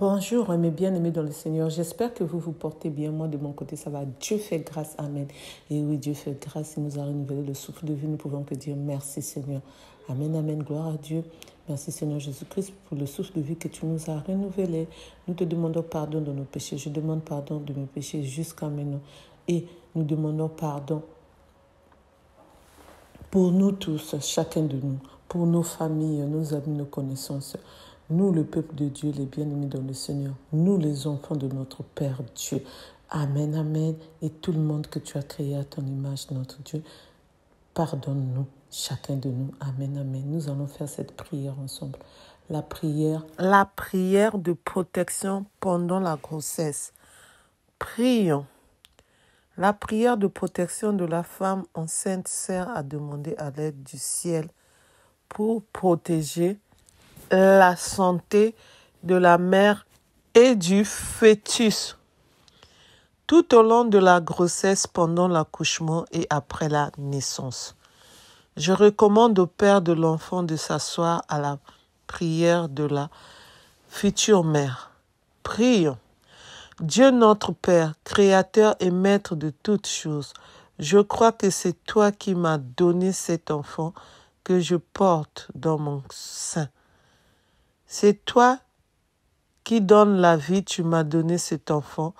Bonjour mes bien-aimés dans le Seigneur, j'espère que vous vous portez bien, moi de mon côté ça va, Dieu fait grâce, Amen. Et oui, Dieu fait grâce, il nous a renouvelé le souffle de vie, nous pouvons que dire merci Seigneur. Amen, Amen, gloire à Dieu. Merci Seigneur Jésus-Christ pour le souffle de vie que tu nous as renouvelé. Nous te demandons pardon de nos péchés, je demande pardon de mes péchés jusqu'à maintenant. Et nous demandons pardon pour nous tous, chacun de nous, pour nos familles, nos amis, nos connaissances. Nous, le peuple de Dieu, les bien-aimés dans le Seigneur, nous, les enfants de notre Père Dieu. Amen, Amen. Et tout le monde que tu as créé à ton image, notre Dieu, pardonne-nous, chacun de nous. Amen, Amen. Nous allons faire cette prière ensemble. La prière. La prière de protection pendant la grossesse. Prions. La prière de protection de la femme enceinte sert à demander à l'aide du ciel pour protéger la santé de la mère et du fœtus tout au long de la grossesse, pendant l'accouchement et après la naissance. Je recommande au père de l'enfant de s'asseoir à la prière de la future mère. Prions. Dieu notre Père, Créateur et Maître de toutes choses, je crois que c'est toi qui m'as donné cet enfant que je porte dans mon sein. C'est toi qui donnes la vie, tu m'as donné cet enfant.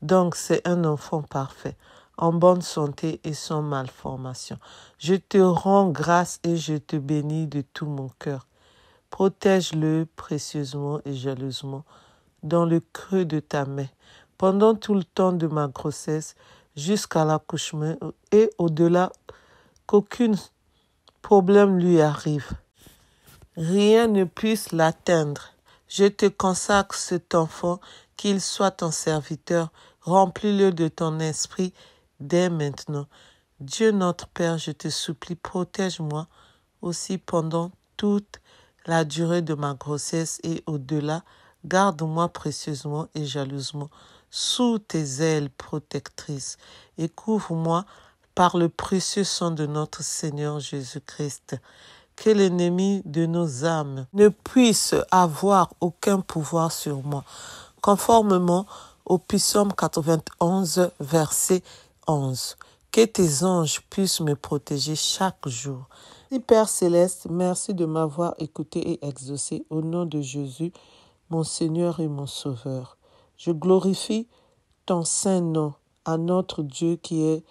Donc c'est un enfant parfait, en bonne santé et sans malformation. Je te rends grâce et je te bénis de tout mon cœur. Protège-le précieusement et jalousement dans le creux de ta main, pendant tout le temps de ma grossesse jusqu'à l'accouchement et au-delà qu'aucun problème lui arrive rien ne puisse l'atteindre. Je te consacre cet enfant, qu'il soit ton serviteur, remplis-le de ton esprit dès maintenant. Dieu notre Père, je te supplie, protège-moi aussi pendant toute la durée de ma grossesse et au-delà. Garde-moi précieusement et jalousement sous tes ailes protectrices et couvre-moi par le précieux sang de notre Seigneur Jésus-Christ que l'ennemi de nos âmes ne puisse avoir aucun pouvoir sur moi, conformément au psaume 91, verset 11. Que tes anges puissent me protéger chaque jour. Père céleste, merci de m'avoir écouté et exaucé au nom de Jésus, mon Seigneur et mon Sauveur. Je glorifie ton saint nom à notre Dieu qui est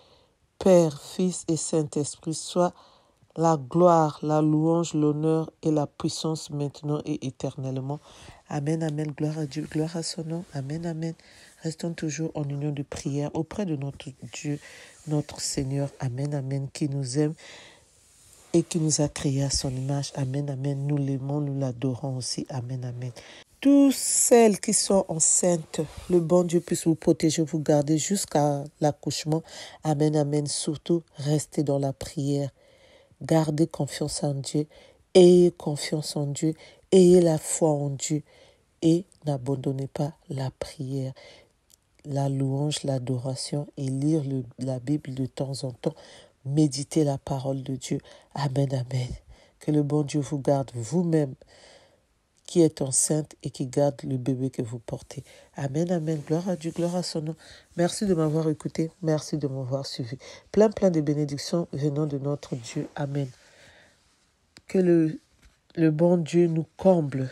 Père, Fils et Saint-Esprit, Sois la gloire, la louange, l'honneur et la puissance maintenant et éternellement. Amen, amen. Gloire à Dieu, gloire à son nom. Amen, amen. Restons toujours en union de prière auprès de notre Dieu, notre Seigneur. Amen, amen. Qui nous aime et qui nous a créés à son image. Amen, amen. Nous l'aimons, nous l'adorons aussi. Amen, amen. Toutes celles qui sont enceintes, le bon Dieu puisse vous protéger, vous garder jusqu'à l'accouchement. Amen, amen. Surtout, restez dans la prière. Gardez confiance en Dieu. Ayez confiance en Dieu. Ayez la foi en Dieu. Et n'abandonnez pas la prière, la louange, l'adoration et lire la Bible de temps en temps. Méditez la parole de Dieu. Amen, amen. Que le bon Dieu vous garde vous-même qui est enceinte et qui garde le bébé que vous portez. Amen, amen. Gloire à Dieu, gloire à son nom. Merci de m'avoir écouté. Merci de m'avoir suivi. Plein, plein de bénédictions venant de notre Dieu. Amen. Que le, le bon Dieu nous comble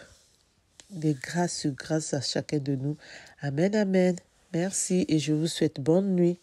des grâces, grâce à chacun de nous. Amen, amen. Merci et je vous souhaite bonne nuit.